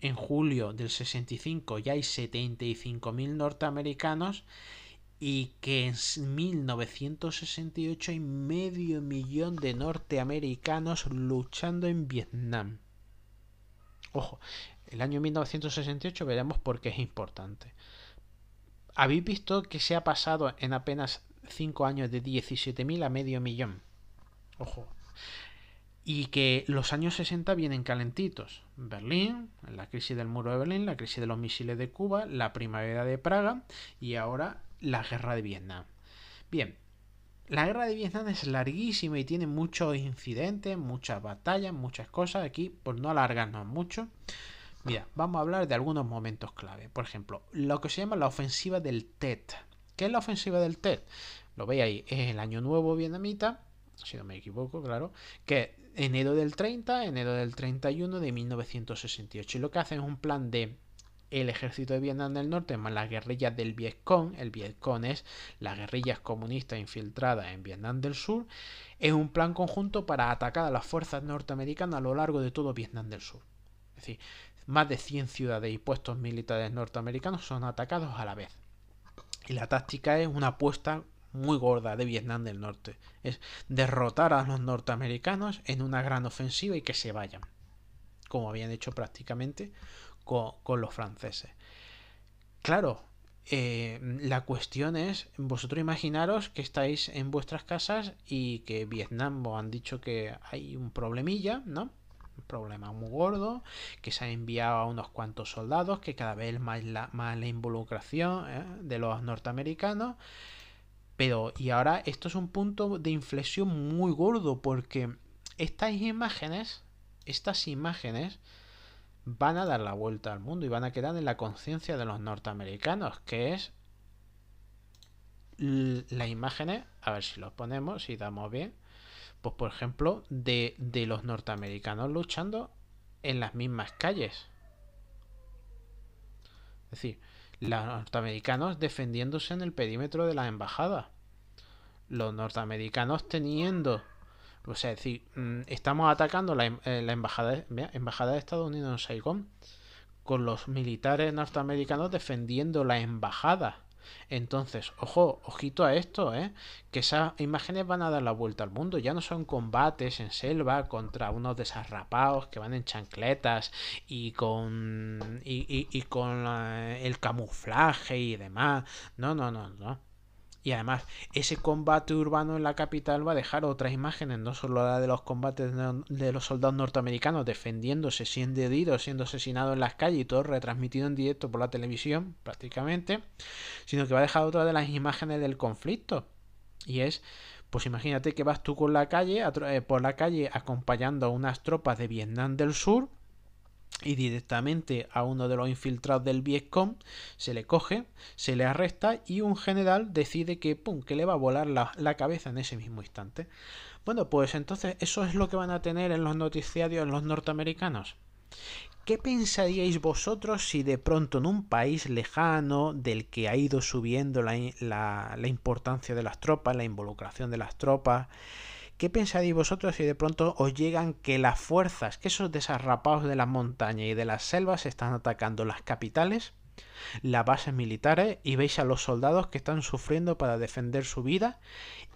en julio del 65 ya hay 75.000 norteamericanos y que en 1968 hay medio millón de norteamericanos luchando en Vietnam. Ojo, el año 1968 veremos por qué es importante. Habéis visto que se ha pasado en apenas 5 años de 17.000 a medio millón. Ojo. Y que los años 60 vienen calentitos. Berlín, la crisis del muro de Berlín, la crisis de los misiles de Cuba, la primavera de Praga y ahora la guerra de Vietnam. Bien, la guerra de Vietnam es larguísima y tiene muchos incidentes, muchas batallas, muchas cosas. Aquí, por no alargarnos mucho, mira, vamos a hablar de algunos momentos clave. Por ejemplo, lo que se llama la ofensiva del Tet. ¿Qué es la ofensiva del Tet? Lo veis ahí, es el año nuevo vietnamita, si no me equivoco, claro, que enero del 30, enero del 31 de 1968. Y lo que hacen es un plan de el ejército de Vietnam del Norte más las guerrillas del Vietcong, el Vietcong es las guerrillas comunistas infiltradas en Vietnam del Sur, es un plan conjunto para atacar a las fuerzas norteamericanas a lo largo de todo Vietnam del Sur. Es decir, más de 100 ciudades y puestos militares norteamericanos son atacados a la vez. Y la táctica es una apuesta muy gorda de Vietnam del Norte. Es derrotar a los norteamericanos en una gran ofensiva y que se vayan. Como habían hecho prácticamente con, los franceses. Claro, eh, la cuestión es, vosotros imaginaros que estáis en vuestras casas y que Vietnam os han dicho que hay un problemilla, ¿no? Un problema muy gordo, que se ha enviado a unos cuantos soldados, que cada vez más la, más la involucración ¿eh? de los norteamericanos. Pero, y ahora esto es un punto de inflexión muy gordo, porque estas imágenes, estas imágenes, van a dar la vuelta al mundo y van a quedar en la conciencia de los norteamericanos, que es las imágenes, a ver si los ponemos, si damos bien, pues por ejemplo, de, de los norteamericanos luchando en las mismas calles. Es decir, los norteamericanos defendiéndose en el perímetro de las embajadas. Los norteamericanos teniendo o sea, decir, mm, estamos atacando la, em, eh, embajada, embajada de Estados Unidos en Saigón con los militares norteamericanos defendiendo la embajada. Entonces, ojo, ojito a esto, ¿eh? que esas imágenes van a dar la vuelta al mundo. Ya no son combates en selva contra unos desarrapados que van en chancletas y con, y con eh, el camuflaje y demás. No, no, no, no. Y además, ese combate urbano en la capital va a dejar otras imágenes, no solo la de los combates de los soldados norteamericanos defendiéndose, siendo heridos, siendo asesinados en las calles y todo retransmitido en directo por la televisión, prácticamente, sino que va a dejar otra de las imágenes del conflicto. Y es, pues imagínate que vas tú con la calle, eh, por la calle acompañando a unas tropas de Vietnam del Sur y directamente a uno de los infiltrados del Vietcom se le coge, se le arresta y un general decide que, pum, que le va a volar la, cabeza en ese mismo instante. Bueno, pues entonces eso es lo que van a tener en los noticiarios en los norteamericanos. ¿Qué pensaríais vosotros si de pronto en un país lejano del que ha ido subiendo la importancia de las tropas, la involucración de las tropas, ¿Qué pensáis vosotros si de pronto os llegan que las fuerzas, que esos desarrapados de las montañas y de las selvas están atacando las capitales, las bases militares y veis a los soldados que están sufriendo para defender su vida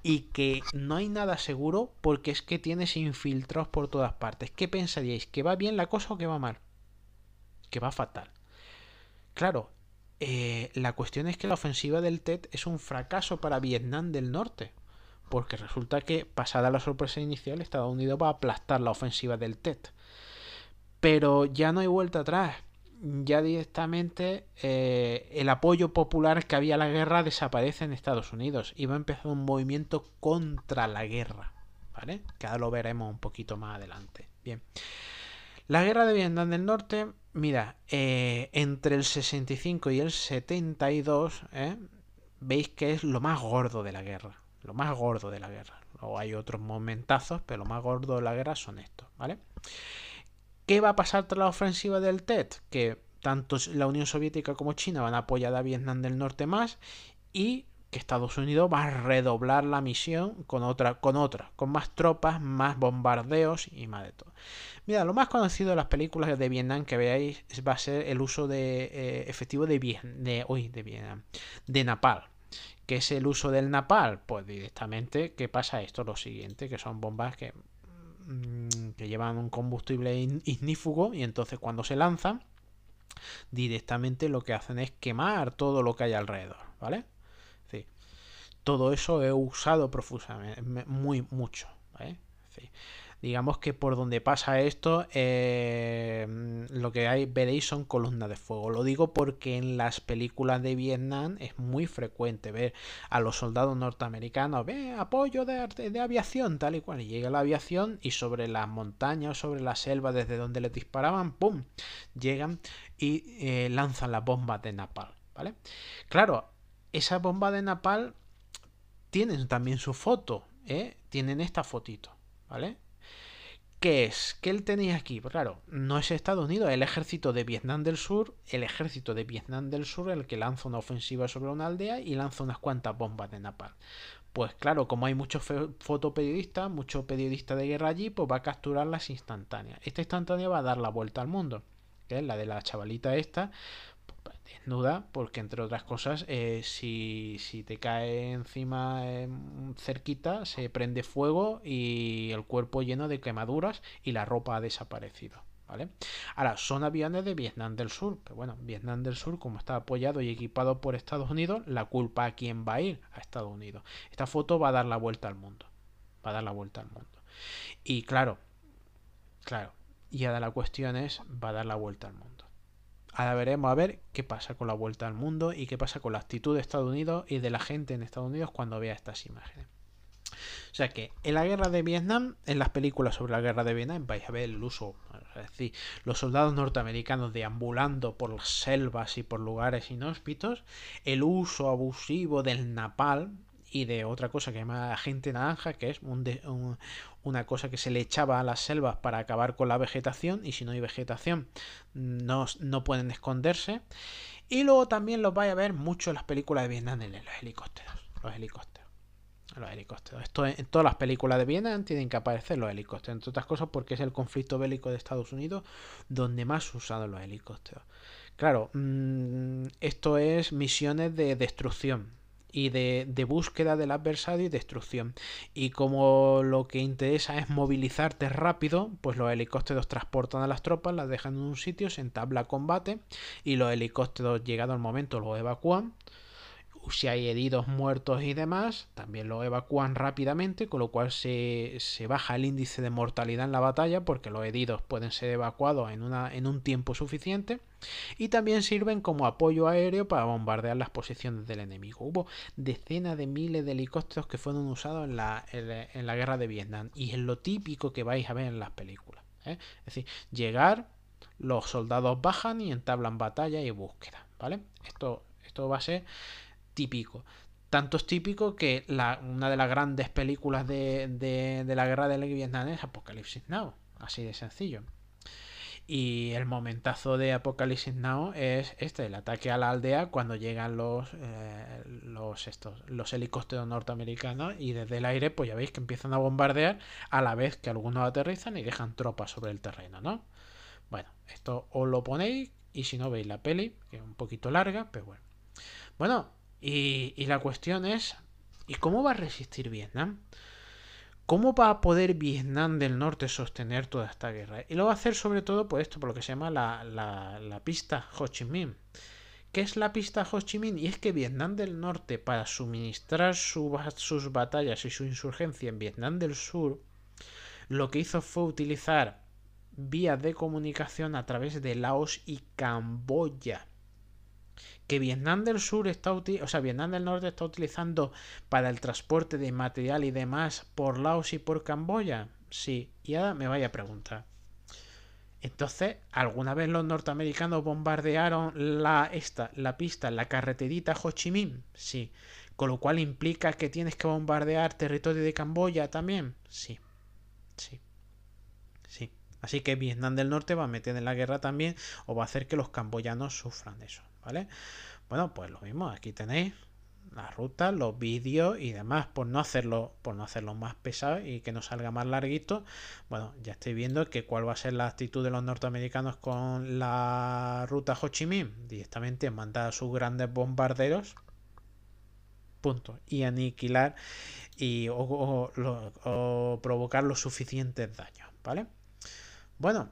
y que no hay nada seguro porque es que tienes infiltrados por todas partes? ¿Qué pensaríais? ¿Que va bien la cosa o que va mal? Que va fatal. Claro, eh, la cuestión es que la ofensiva del TET es un fracaso para Vietnam del Norte porque resulta que, pasada la sorpresa inicial, Estados Unidos va a aplastar la ofensiva del TET. E Pero ya no hay vuelta atrás. Ya directamente eh, el apoyo popular que había a la guerra desaparece en Estados Unidos y va a empezar un movimiento contra la guerra. ¿Vale? Que ahora lo veremos un poquito más adelante. Bien. La guerra de Vietnam del Norte, mira, eh, entre el 65 y el 72, ¿eh? veis que es lo más gordo de la guerra. Lo más gordo de la guerra. Luego hay otros momentazos, pero lo más gordo de la guerra son estos, ¿vale? ¿Qué va a pasar tras la ofensiva del TET? Que tanto la Unión Soviética como China van a apoyar a Vietnam del Norte más y que Estados Unidos va a redoblar la misión con otra, con otra, con más tropas, más bombardeos y más de todo. Mira, lo más conocido de las películas de Vietnam que veáis va a ser el uso de eh, efectivo de, de, hoy de Vietnam, de Napal. ¿Qué es el uso del napal? Pues directamente, ¿qué pasa esto? Lo siguiente, que son bombas que, mm, que llevan un combustible ignífugo y entonces cuando se lanzan, directamente lo que hacen es quemar todo lo que hay alrededor, ¿vale? todo eso he usado profusamente, muy mucho, ¿vale? digamos que por donde pasa esto, eh, mm, lo que hay, veréis son columnas de fuego. Lo digo porque en las películas de Vietnam es muy frecuente ver a los soldados norteamericanos, ve, apoyo de, aviación, tal y cual. Y llega la aviación y sobre las montañas, sobre la selva, desde donde les disparaban, ¡pum! Llegan y eh, lanzan las bombas de Napal, ¿vale? Claro, esa bomba de Napal tienen también su foto, ¿eh? Tienen esta fotito, ¿vale? ¿Qué es? ¿Qué tenéis aquí? Pues claro, no es Estados Unidos, es el ejército de Vietnam del Sur, el ejército de Vietnam del Sur, el que lanza una ofensiva sobre una aldea y lanza unas cuantas bombas de napalm. Pues claro, como hay muchos fotoperiodistas, muchos periodistas de guerra allí, pues va a capturar las instantáneas. Esta instantánea va a dar la vuelta al mundo, que es la de la chavalita esta, desnuda, porque entre otras cosas, eh, si, si, te cae encima em, cerquita, se prende fuego y el cuerpo lleno de quemaduras y la ropa ha desaparecido. ¿Vale? Ahora, son aviones de Vietnam del Sur, pero bueno, Vietnam del Sur, como está apoyado y equipado por Estados Unidos, la culpa a quién va a ir, a Estados Unidos. Esta foto va a dar la vuelta al mundo, va a dar la vuelta al mundo. Y claro, claro, y la cuestión es, va a dar la vuelta al mundo. Ahora veremos a ver qué pasa con la vuelta al mundo y qué pasa con la actitud de Estados Unidos y de la gente en Estados Unidos cuando vea estas imágenes. O sea que en la guerra de Vietnam, en las películas sobre la guerra de Vietnam, vais a ver el uso, es decir, los soldados norteamericanos deambulando por las selvas y por lugares inhóspitos, el uso abusivo del napalm, y de otra cosa que se llama agente naranja, que es un de, una cosa que se le echaba a las selvas para acabar con la vegetación y si no hay vegetación no, no pueden esconderse. Y luego también los vais a ver mucho en las películas de Vietnam, en los helicópteros. Los helicópteros. Los helicópteros. Esto en, todas las películas de Vietnam tienen que aparecer los helicópteros, entre otras cosas porque es el conflicto bélico de Estados Unidos donde más usado los helicópteros. Claro, mm, esto es misiones de destrucción y de, búsqueda del adversario y destrucción. Y como lo que interesa es movilizarte rápido, pues los helicópteros transportan a las tropas, las dejan en un sitio, se entabla combate y los helicópteros, llegado el momento, los evacúan si hay heridos, muertos y demás, también lo evacúan rápidamente, con lo cual se, baja el índice de mortalidad en la batalla, porque los heridos pueden ser evacuados en, una, en un tiempo suficiente, y también sirven como apoyo aéreo para bombardear las posiciones del enemigo. Hubo decenas de miles de helicópteros que fueron usados en la, guerra de Vietnam, y es lo típico que vais a ver en las películas. ¿eh? Es decir, llegar, los soldados bajan y entablan batalla y búsqueda. ¿Vale? Esto, esto va a ser típico. Tanto es típico que una de las grandes películas de, de la guerra de Vietnam es Apocalipsis Now. Así de sencillo. Y el momentazo de Apocalipsis Now es este, el ataque a la aldea cuando llegan los, eh, los, estos, los helicópteros norteamericanos y desde el aire pues ya veis que empiezan a bombardear a la vez que algunos aterrizan y dejan tropas sobre el terreno, ¿no? Bueno, esto os lo ponéis y si no veis la peli, que es un poquito larga, pero bueno. Bueno, y, la cuestión es, ¿y cómo va a resistir Vietnam? ¿Cómo va a poder Vietnam del Norte sostener toda esta guerra? Y lo va a hacer sobre todo por esto, por lo que se llama la, pista Ho Chi Minh. ¿Qué es la pista Ho Chi Minh? Y es que Vietnam del Norte, para suministrar sus batallas y su insurgencia en Vietnam del Sur, lo que hizo fue utilizar vías de comunicación a través de Laos y Camboya que Vietnam del Sur está o sea, Vietnam del Norte está utilizando para el transporte de material y demás por Laos y por Camboya? Sí, y ahora me vaya a preguntar. Entonces, ¿alguna vez los norteamericanos bombardearon la, esta, la pista, la carreterita Ho Chi Minh? Sí. Con lo cual implica que tienes que bombardear territorio de Camboya también. Sí. Sí. Sí. Así que Vietnam del Norte va a meter en la guerra también o va a hacer que los camboyanos sufran eso. ¿vale? Bueno, pues lo mismo, aquí tenéis la ruta, los vídeos y demás, por no hacerlo, por no hacerlo más pesado y que no salga más larguito. Bueno, ya estoy viendo que cuál va a ser la actitud de los norteamericanos con la ruta Ho Chi Minh. Directamente mandar a sus grandes bombarderos. Punto. Y aniquilar y o provocar los suficientes daños. ¿Vale? Bueno,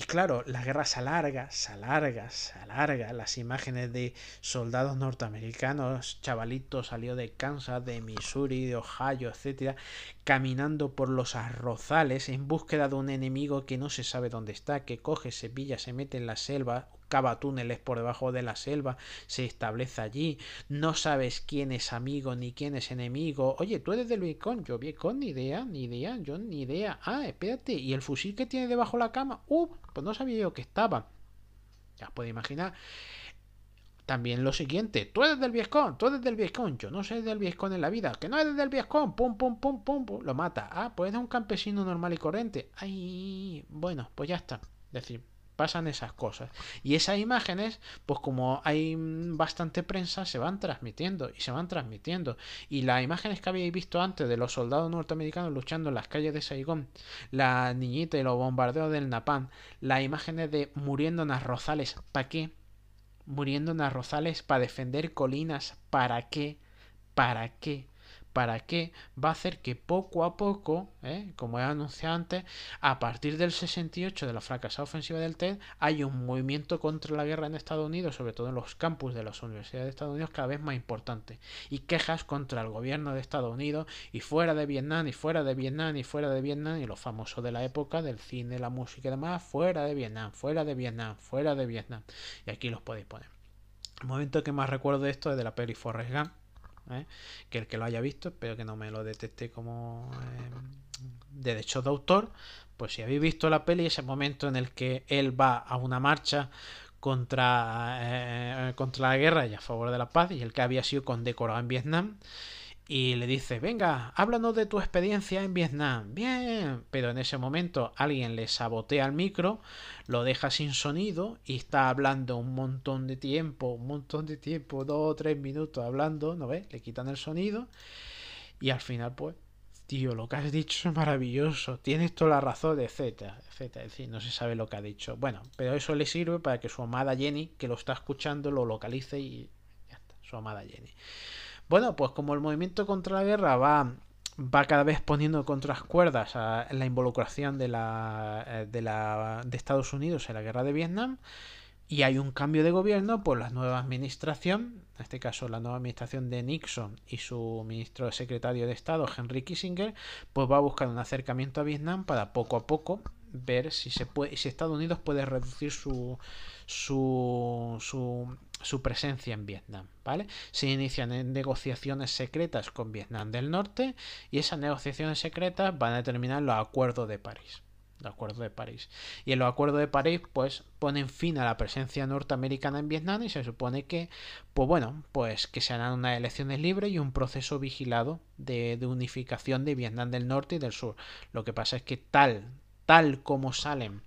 y claro, la guerra se alarga, se alarga, se alarga. Las imágenes de soldados norteamericanos, chavalitos salió de Kansas, de Missouri, de Ohio, etcétera, caminando por los arrozales en búsqueda de un enemigo que no se sabe dónde está, que coge, se se mete en la selva, cava túneles por debajo de la selva, se establece allí, no sabes quién es amigo ni quién es enemigo. Oye, tú eres del Bitcoin, yo con ni idea, ni idea, yo ni idea. Ah, espérate, ¿y el fusil que tiene debajo de la cama? Uh, pues no sabía yo que estaba. Ya os imaginar también lo siguiente, tú eres del Viescón, tú eres del Viescón, yo no soy del Viescón en la vida, que no eres del Viescón, pum, pum, pum, pum, lo mata. Ah, pues eres un campesino normal y corriente. Ay, bueno, pues ya está. Es decir, pasan esas cosas. Y esas imágenes, pues como hay bastante prensa, se van transmitiendo y se van transmitiendo. Y las imágenes que habéis visto antes de los soldados norteamericanos luchando en las calles de Saigón, la niñita y los bombardeos del Napán, las imágenes de muriendo en rozales, ¿para qué? muriendo en arrozales para defender colinas, ¿para qué? ¿Para qué? ¿Para qué? Va a hacer que poco a poco, ¿eh? como he anunciado antes, a partir del 68 de la fracasada ofensiva del TED, hay un movimiento contra la guerra en Estados Unidos, sobre todo en los campus de las universidades de Estados Unidos, cada vez más importante. Y quejas contra el gobierno de Estados Unidos y fuera de Vietnam, y fuera de Vietnam, y fuera de Vietnam, y los famosos de la época del cine, la música y demás, fuera de Vietnam, fuera de Vietnam, fuera de Vietnam. Y aquí los podéis poner. El momento que más recuerdo de esto es de la peli Forrest Gump ¿eh? que el que lo haya visto, espero que no me lo detecte como em, de derecho de autor, pues si habéis visto la peli, ese momento en el que él va a una marcha contra, eh, contra la guerra y a favor de la paz, y el que había sido condecorado en Vietnam, y le dice, venga, háblanos de tu experiencia en Vietnam. Bien, pero en ese momento alguien le sabotea el micro, lo deja sin sonido y está hablando un montón de tiempo, un montón de tiempo, dos o tres minutos hablando, ¿no ves? Le quitan el sonido y al final pues... Tío, lo que has dicho es maravilloso, tienes toda la razón, etc, etcétera. Es decir, no se sabe lo que ha dicho. Bueno, pero eso le sirve para que su amada Jenny, que lo está escuchando, lo localice y ya está, su amada Jenny. Bueno, pues como el movimiento contra la guerra va, va cada vez poniendo contra las cuerdas a la involucración de, la, eh, de, la, de Estados Unidos en la guerra de Vietnam, y hay un cambio de gobierno, pues la nueva administración, en este caso la nueva administración de Nixon y su ministro secretario de Estado, Henry Kissinger, pues va a buscar un acercamiento a Vietnam para poco a poco ver si, se puede, si Estados Unidos puede reducir su, su su presencia en Vietnam, ¿vale? Se inician negociaciones secretas con Vietnam del Norte y esas negociaciones secretas van a determinar los acuerdos de París. de París. Y en los acuerdos de París, pues ponen fin a la presencia norteamericana en Vietnam y se supone que, pues bueno, pues que se harán unas elecciones libres y un proceso vigilado de, unificación de Vietnam del Norte y del Sur. Lo que pasa es que tal, tal como salen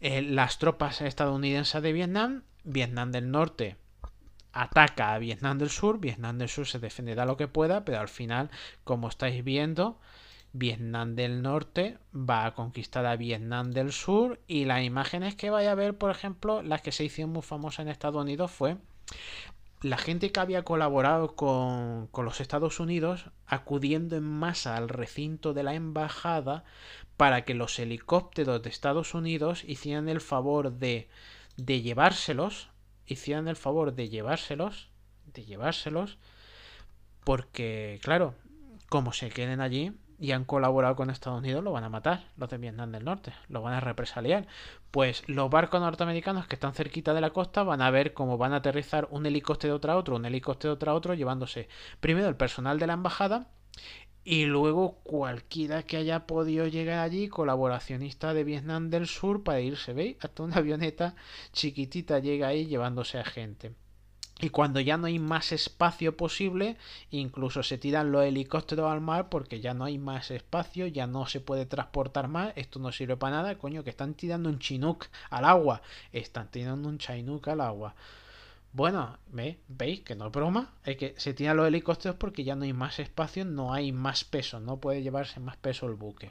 eh, las tropas estadounidenses de Vietnam, Vietnam del Norte ataca a Vietnam del Sur, Vietnam del Sur se defenderá lo que pueda, pero al final, como estáis viendo, Vietnam del Norte va a conquistar a Vietnam del Sur y las imágenes que vaya a ver, por ejemplo, las que se hicieron muy famosas en Estados Unidos fue la gente que había colaborado con, con, los Estados Unidos acudiendo en masa al recinto de la embajada para que los helicópteros de Estados Unidos hicieran el favor de de llevárselos, hicieron el favor de llevárselos, de llevárselos, porque, claro, como se queden allí y han colaborado con Estados Unidos, lo van a matar, los de Vietnam del Norte, lo van a represaliar. Pues los barcos norteamericanos que están cerquita de la costa van a ver cómo van a aterrizar un helicóptero tras otro, un helicóptero tras otro, llevándose primero el personal de la embajada y luego cualquiera que haya podido llegar allí, colaboracionista de Vietnam del Sur, para irse, ¿veis? Hasta una avioneta chiquitita llega ahí llevándose a gente. Y cuando ya no hay más espacio posible, incluso se tiran los helicópteros al mar porque ya no hay más espacio, ya no se puede transportar más, esto no sirve para nada, coño, que están tirando un chinook al agua, están tirando un chinook al agua. Bueno, veis que no es broma, es que se tiran los helicópteros porque ya no hay más espacio, no hay más peso, no puede llevarse más peso el buque.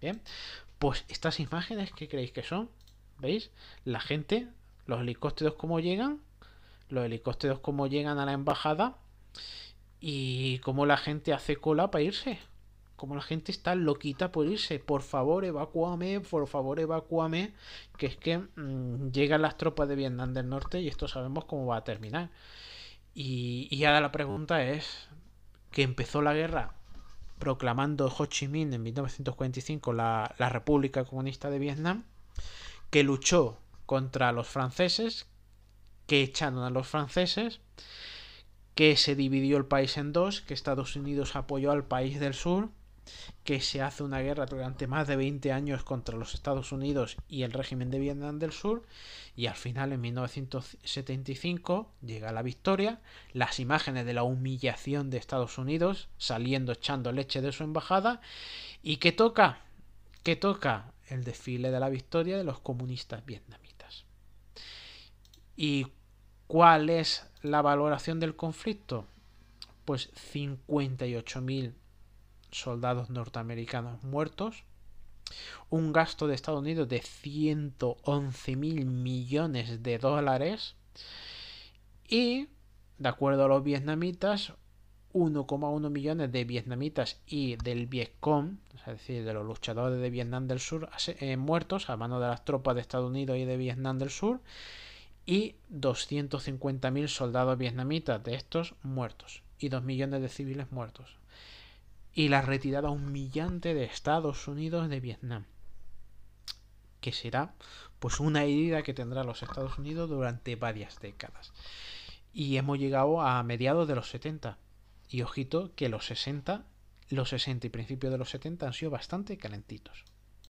Bien, pues estas imágenes, ¿qué creéis que son? ¿Veis? La gente, los helicópteros cómo llegan, los helicópteros cómo llegan a la embajada y cómo la gente hace cola para irse como la gente está loquita por irse, por favor evacúame, por favor evacúame, que es que mm, llegan las tropas de Vietnam del Norte y esto sabemos cómo va a terminar. Y, ahora la pregunta es, que empezó la guerra proclamando Ho Chi Minh en 1945 la República Comunista de Vietnam, que luchó contra los franceses, que echaron a los franceses, que se dividió el país en dos, que Estados Unidos apoyó al país del sur, que se hace una guerra durante más de 20 años contra los Estados Unidos y el régimen de Vietnam del Sur y al final en 1975 llega la victoria, las imágenes de la humillación de Estados Unidos saliendo echando leche de su embajada y que toca, que toca el desfile de la victoria de los comunistas vietnamitas. ¿Y cuál es la valoración del conflicto? Pues 58.000 soldados norteamericanos muertos, un gasto de Estados Unidos de 111 mil millones de dólares y, de acuerdo a los vietnamitas, 1,1 millones de vietnamitas y del Vietcong, es decir, de los luchadores de Vietnam del Sur eh, muertos a mano de las tropas de Estados Unidos y de Vietnam del Sur, y mil soldados vietnamitas de estos muertos y 2 millones de civiles muertos y la retirada humillante de Estados Unidos de Vietnam, que será pues una herida que tendrá los Estados Unidos durante varias décadas. Y hemos llegado a mediados de los 70. Y ojito que los 60, los 60 y principios de los 70 han sido bastante calentitos.